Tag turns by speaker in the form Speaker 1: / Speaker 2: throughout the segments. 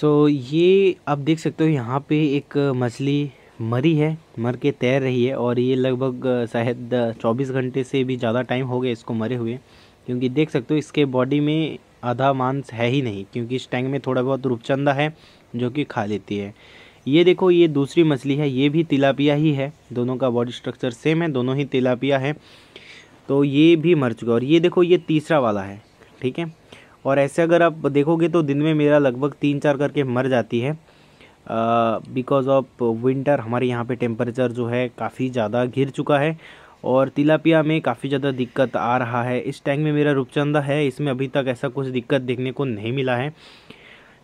Speaker 1: सो ये आप देख सकते हो यहाँ पे एक मछली मरी है मर के तैर रही है और ये लगभग शायद 24 घंटे से भी ज़्यादा टाइम हो गया इसको मरे हुए क्योंकि देख सकते हो इसके बॉडी में आधा मांस है ही नहीं क्योंकि इस टैंक में थोड़ा बहुत रूपचंदा है जो कि खा लेती है ये देखो ये दूसरी मछली है ये भी तिलापिया ही है दोनों का बॉडी स्ट्रक्चर सेम है दोनों ही तिलापिया है तो ये भी मर चुका है और ये देखो ये तीसरा वाला है ठीक है और ऐसे अगर आप देखोगे तो दिन में मेरा लगभग तीन चार करके मर जाती है बिकॉज़ ऑफ विंटर हमारे यहाँ पे टेम्परेचर जो है काफ़ी ज़्यादा घिर चुका है और तिलापिया में काफ़ी ज़्यादा दिक्कत आ रहा है इस टैंक में मेरा रूपचंदा है इसमें अभी तक ऐसा कुछ दिक्कत देखने को नहीं मिला है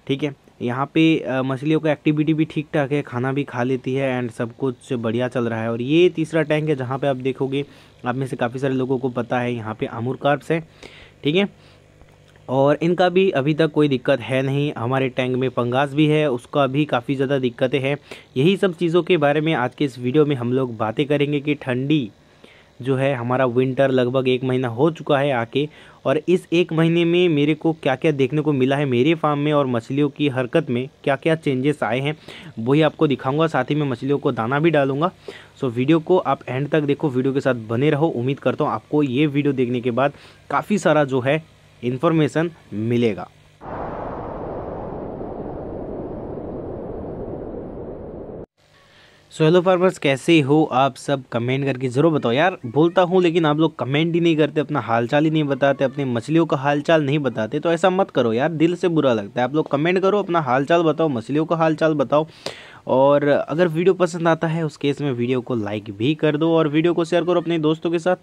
Speaker 1: ठीक है यहाँ पे मछलियों का एक्टिविटी भी ठीक ठाक है खाना भी खा लेती है एंड सब कुछ बढ़िया चल रहा है और ये तीसरा टैंक है जहाँ पे आप देखोगे आप में से काफ़ी सारे लोगों को पता है यहाँ पे आमूर कार्प्स हैं ठीक है और इनका भी अभी तक कोई दिक्कत है नहीं हमारे टैंक में पंगास भी है उसका भी काफ़ी ज़्यादा दिक्कतें हैं यही सब चीज़ों के बारे में आज के इस वीडियो में हम लोग बातें करेंगे कि ठंडी जो है हमारा विंटर लगभग एक महीना हो चुका है आके और इस एक महीने में मेरे को क्या क्या देखने को मिला है मेरे फार्म में और मछलियों की हरकत में क्या क्या चेंजेस आए हैं वही आपको दिखाऊंगा साथ ही मैं मछलियों को दाना भी डालूंगा सो वीडियो को आप एंड तक देखो वीडियो के साथ बने रहो उम्मीद करता हूँ आपको ये वीडियो देखने के बाद काफ़ी सारा जो है इन्फॉर्मेशन मिलेगा सो हेलो फार्मर्स कैसे हो आप सब कमेंट करके ज़रूर बताओ यार बोलता हूँ लेकिन आप लोग कमेंट ही नहीं करते अपना हालचाल ही नहीं बताते अपनी मछलियों का हालचाल नहीं बताते तो ऐसा मत करो यार दिल से बुरा लगता है आप लोग कमेंट करो अपना हालचाल बताओ मछलियों का हालचाल बताओ और अगर वीडियो पसंद आता है उस केस में वीडियो को लाइक भी कर दो और वीडियो को शेयर करो अपने दोस्तों के साथ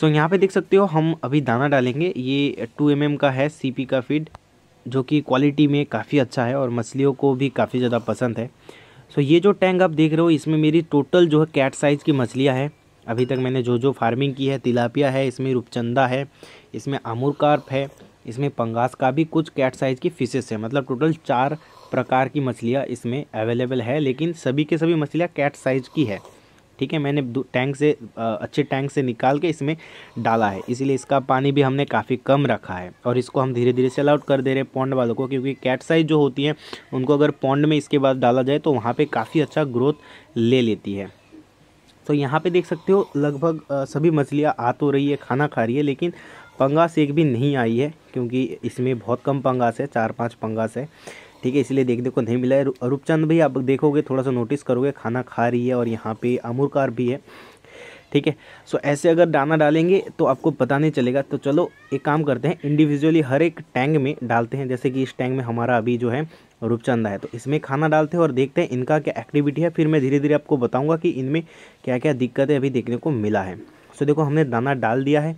Speaker 1: सो so, यहाँ पे देख सकते हो हम अभी दाना डालेंगे ये टू एम mm का है सीपी का फीड जो कि क्वालिटी में काफ़ी अच्छा है और मछलियों को भी काफ़ी ज़्यादा पसंद है सो so, ये जो टैंक आप देख रहे हो इसमें मेरी टोटल जो है कैट साइज़ की मछलियाँ हैं अभी तक मैंने जो जो फार्मिंग की है तिलापिया है इसमें रूपचंदा है इसमें आमूर कार्प है इसमें पंगास का भी कुछ कैट साइज़ की फ़िशेस है मतलब टोटल चार प्रकार की मछलियाँ इसमें अवेलेबल है लेकिन सभी के सभी मछलियाँ कैट साइज़ की है ठीक है मैंने टैंक से अच्छे टैंक से निकाल के इसमें डाला है इसीलिए इसका पानी भी हमने काफ़ी कम रखा है और इसको हम धीरे धीरे सेल आउट कर दे रहे हैं पौंड वालों को क्योंकि कैट साइज जो होती है उनको अगर पौंड में इसके बाद डाला जाए तो वहाँ पर काफ़ी अच्छा ग्रोथ ले लेती है तो यहाँ पर देख सकते हो लगभग सभी मछलियाँ आ तो रही है खाना खा रही है लेकिन पंगास एक भी नहीं आई है क्योंकि इसमें बहुत कम पंगास है चार पाँच पंगास है ठीक है इसलिए देखने को नहीं मिला है रूपचंद भी आप देखोगे थोड़ा सा नोटिस करोगे खाना खा रही है और यहाँ पे अमूरकार भी है ठीक है सो ऐसे अगर दाना डालेंगे तो आपको पता नहीं चलेगा तो चलो एक काम करते हैं इंडिविजुअली हर एक टैंक में डालते हैं जैसे कि इस टैंक में हमारा अभी जो है रूपचंद है तो इसमें खाना डालते हैं और देखते हैं इनका क्या एक्टिविटी है फिर मैं धीरे धीरे आपको बताऊँगा कि इनमें क्या क्या दिक्कतें अभी देखने को मिला है सो देखो हमने दाना डाल दिया है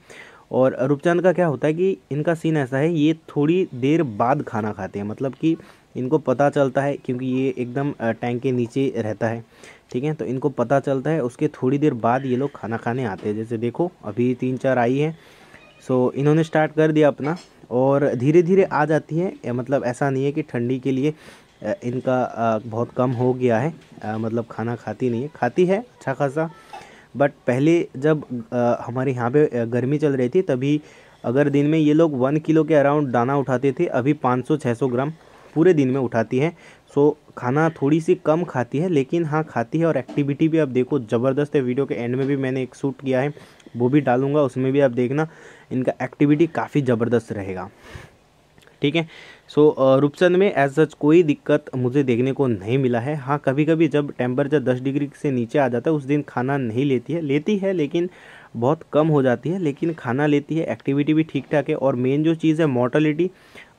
Speaker 1: और रूपचंद का क्या होता है कि इनका सीन ऐसा है ये थोड़ी देर बाद खाना खाते हैं मतलब कि इनको पता चलता है क्योंकि ये एकदम टैंक के नीचे रहता है ठीक है तो इनको पता चलता है उसके थोड़ी देर बाद ये लोग खाना खाने आते हैं जैसे देखो अभी तीन चार आई है सो इन्होंने स्टार्ट कर दिया अपना और धीरे धीरे आ जाती है मतलब ऐसा नहीं है कि ठंडी के लिए इनका बहुत कम हो गया है मतलब खाना खाती नहीं है खाती है अच्छा खासा बट पहले जब हमारे यहाँ पे गर्मी चल रही थी तभी अगर दिन में ये लोग वन किलो के अराउंड दाना उठाते थे अभी पाँच सौ छः सौ ग्राम पूरे दिन में उठाती है सो खाना थोड़ी सी कम खाती है लेकिन हाँ खाती है और एक्टिविटी भी आप देखो ज़बरदस्त है वीडियो के एंड में भी मैंने एक शूट किया है वो भी डालूंगा उसमें भी आप देखना इनका एक्टिविटी काफ़ी ज़बरदस्त रहेगा ठीक है सो so, रूपचंद uh, में एज सच कोई दिक्कत मुझे देखने को नहीं मिला है हाँ कभी कभी जब टेम्परेचर दस डिग्री से नीचे आ जाता है उस दिन खाना नहीं लेती है लेती है लेकिन बहुत कम हो जाती है लेकिन खाना लेती है एक्टिविटी भी ठीक ठाक है और मेन जो चीज़ है मोर्टलिटी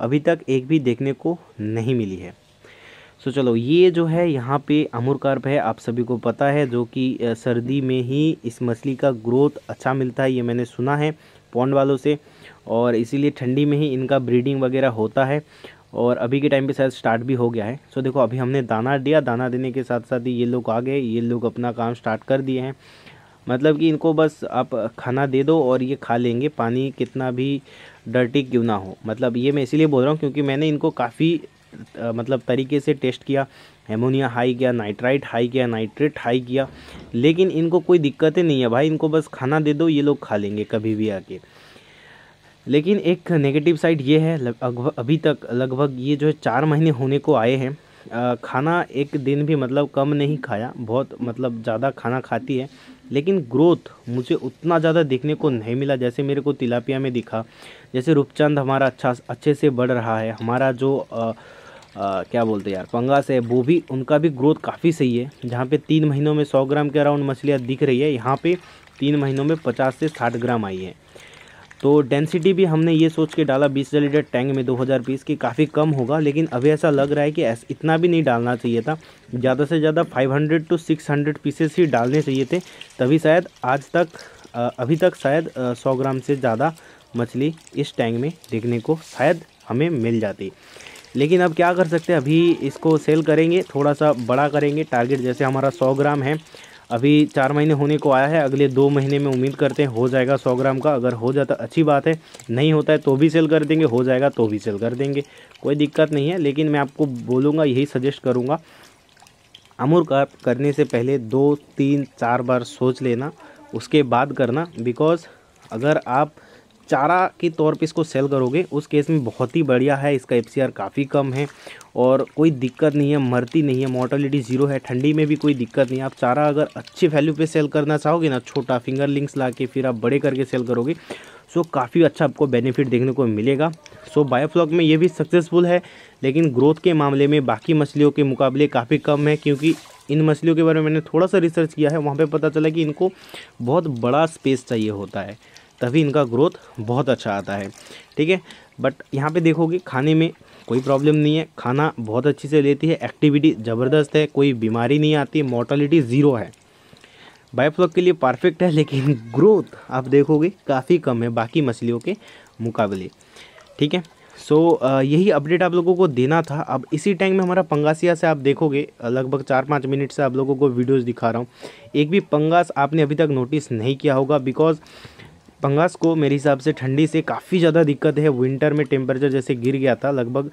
Speaker 1: अभी तक एक भी देखने को नहीं मिली है सो so, चलो ये जो है यहाँ पे अमूर कार्प है आप सभी को पता है जो कि सर्दी में ही इस मछली का ग्रोथ अच्छा मिलता है ये मैंने सुना है पौंड वालों से और इसीलिए ठंडी में ही इनका ब्रीडिंग वगैरह होता है और अभी के टाइम पे शायद स्टार्ट भी हो गया है सो देखो अभी हमने दाना दिया दाना देने के साथ साथ ही ये लोग आ गए ये लोग अपना काम स्टार्ट कर दिए हैं मतलब कि इनको बस आप खाना दे दो और ये खा लेंगे पानी कितना भी डर्टी क्यों ना हो मतलब ये मैं इसीलिए बोल रहा हूँ क्योंकि मैंने इनको काफ़ी मतलब तरीके से टेस्ट किया एमोनिया हाई किया नाइट्राइट हाई किया नाइट्रेट हाई किया लेकिन इनको कोई दिक्कतें नहीं है भाई इनको बस खाना दे दो ये लोग खा लेंगे कभी भी आके लेकिन एक नेगेटिव साइड ये है अभी तक लगभग ये जो है चार महीने होने को आए हैं खाना एक दिन भी मतलब कम नहीं खाया बहुत मतलब ज़्यादा खाना खाती है लेकिन ग्रोथ मुझे उतना ज़्यादा देखने को नहीं मिला जैसे मेरे को तिलापिया में दिखा जैसे रूपचंद हमारा अच्छा अच्छे से बढ़ रहा है हमारा जो आ, आ, क्या बोलते हैं यार पंगास है वो भी उनका भी ग्रोथ काफ़ी सही है जहाँ पे तीन महीनों में सौ ग्राम के अराउंड मछलियाँ दिख रही है यहाँ पे तीन महीनों में पचास से साठ ग्राम आई है तो डेंसिटी भी हमने ये सोच के डाला बीस लीटर टैंक में 2000 पीस की काफ़ी कम होगा लेकिन अभी ऐसा लग रहा है कि इतना भी नहीं डालना चाहिए था ज़्यादा से ज़्यादा 500 टू 600 पीसेस ही डालने चाहिए थे तभी शायद आज तक अभी तक शायद सौ ग्राम से ज़्यादा मछली इस टैंक में देखने को शायद हमें मिल जाती लेकिन अब क्या कर सकते हैं अभी इसको सेल करेंगे थोड़ा सा बड़ा करेंगे टारगेट जैसे हमारा सौ ग्राम है अभी चार महीने होने को आया है अगले दो महीने में उम्मीद करते हैं हो जाएगा सौ ग्राम का अगर हो जाता अच्छी बात है नहीं होता है तो भी सेल कर देंगे हो जाएगा तो भी सेल कर देंगे कोई दिक्कत नहीं है लेकिन मैं आपको बोलूँगा यही सजेस्ट करूँगा अमूर का करने से पहले दो तीन चार बार सोच लेना उसके बाद करना बिकॉज़ अगर आप चारा के तौर पे इसको सेल करोगे उस केस में बहुत ही बढ़िया है इसका एफ काफ़ी कम है और कोई दिक्कत नहीं है मरती नहीं है मोर्टलिटी ज़ीरो है ठंडी में भी कोई दिक्कत नहीं है आप चारा अगर अच्छे वैल्यू पे सेल करना चाहोगे ना छोटा फिंगर लिंक्स ला के फिर आप बड़े करके सेल करोगे सो तो काफ़ी अच्छा आपको बेनिफिट देखने को मिलेगा सो बायोफ्लॉक में ये भी सक्सेसफुल है लेकिन ग्रोथ के मामले में बाकी मछलियों के मुकाबले काफ़ी कम है क्योंकि इन मछलियों के बारे में मैंने थोड़ा सा रिसर्च किया है वहाँ पर पता चला कि इनको बहुत बड़ा स्पेस चाहिए होता है तभी इनका ग्रोथ बहुत अच्छा आता है ठीक है बट यहाँ पे देखोगे खाने में कोई प्रॉब्लम नहीं है खाना बहुत अच्छी से लेती है एक्टिविटी ज़बरदस्त है कोई बीमारी नहीं आती मोर्टलिटी मोर्टालिटी ज़ीरो है बायोफ्लॉक के लिए परफेक्ट है लेकिन ग्रोथ आप देखोगे काफ़ी कम है बाकी मछलियों के मुकाबले ठीक है सो so, यही अपडेट आप लोगों को देना था अब इसी टाइम में हमारा पंगासिया से आप देखोगे लगभग चार पाँच मिनट से आप लोगों को वीडियोस दिखा रहा हूँ एक भी पंगास आपने अभी तक नोटिस नहीं किया होगा बिकॉज़ पंगास को मेरे हिसाब से ठंडी से काफ़ी ज़्यादा दिक्कत है विंटर में टेम्परेचर जैसे गिर गया था लगभग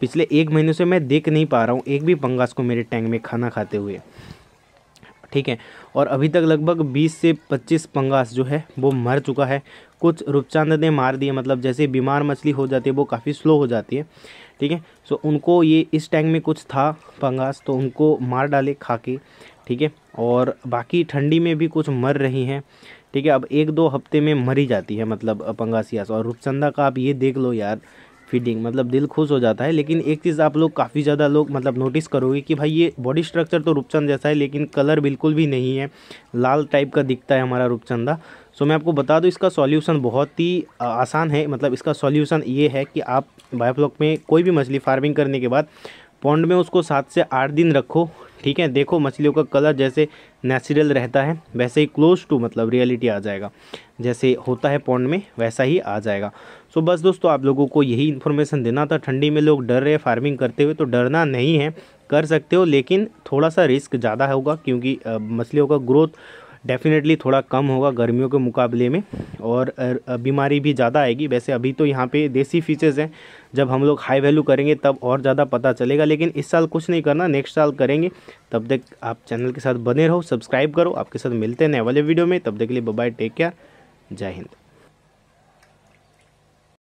Speaker 1: पिछले एक महीने से मैं देख नहीं पा रहा हूँ एक भी पंगास को मेरे टैंक में खाना खाते हुए ठीक है और अभी तक लगभग 20 से 25 पंगास जो है वो मर चुका है कुछ रूपचांद ने मार दिए मतलब जैसे बीमार मछली हो जाती है वो काफ़ी स्लो हो जाती है ठीक है सो उनको ये इस टैंक में कुछ था पंगास तो उनको मार डाले खा के ठीक है और बाकी ठंडी में भी कुछ मर रही हैं ठीक है अब एक दो हफ्ते में मर ही जाती है मतलब पंगासियास और रूपचंदा का आप ये देख लो यार फीडिंग मतलब दिल खुश हो जाता है लेकिन एक चीज़ आप लोग काफ़ी ज़्यादा लोग मतलब नोटिस करोगे कि भाई ये बॉडी स्ट्रक्चर तो रूपचंद जैसा है लेकिन कलर बिल्कुल भी नहीं है लाल टाइप का दिखता है हमारा रूपचंदा सो मैं आपको बता दूँ इसका सॉल्यूशन बहुत ही आसान है मतलब इसका सॉल्यूशन ये है कि आप बायोफ्लॉक में कोई भी मछली फार्मिंग करने के बाद पौंड में उसको सात से आठ दिन रखो ठीक है देखो मछलियों का कलर जैसे नेचुरल रहता है वैसे ही क्लोज टू मतलब रियलिटी आ जाएगा जैसे होता है पौंड में वैसा ही आ जाएगा सो बस दोस्तों आप लोगों को यही इन्फॉर्मेशन देना था ठंडी में लोग डर रहे फार्मिंग करते हुए तो डरना नहीं है कर सकते हो लेकिन थोड़ा सा रिस्क ज़्यादा होगा क्योंकि मछलियों का ग्रोथ डेफ़िनेटली थोड़ा कम होगा गर्मियों के मुकाबले में और बीमारी भी ज़्यादा आएगी वैसे अभी तो यहाँ पे देसी फीचर्स हैं जब हम लोग हाई वैल्यू करेंगे तब और ज़्यादा पता चलेगा लेकिन इस साल कुछ नहीं करना नेक्स्ट साल करेंगे तब तक आप चैनल के साथ बने रहो सब्सक्राइब करो आपके साथ मिलते हैं नए वाले वीडियो में तब तक के लिए बाय टेक केयर जय हिंद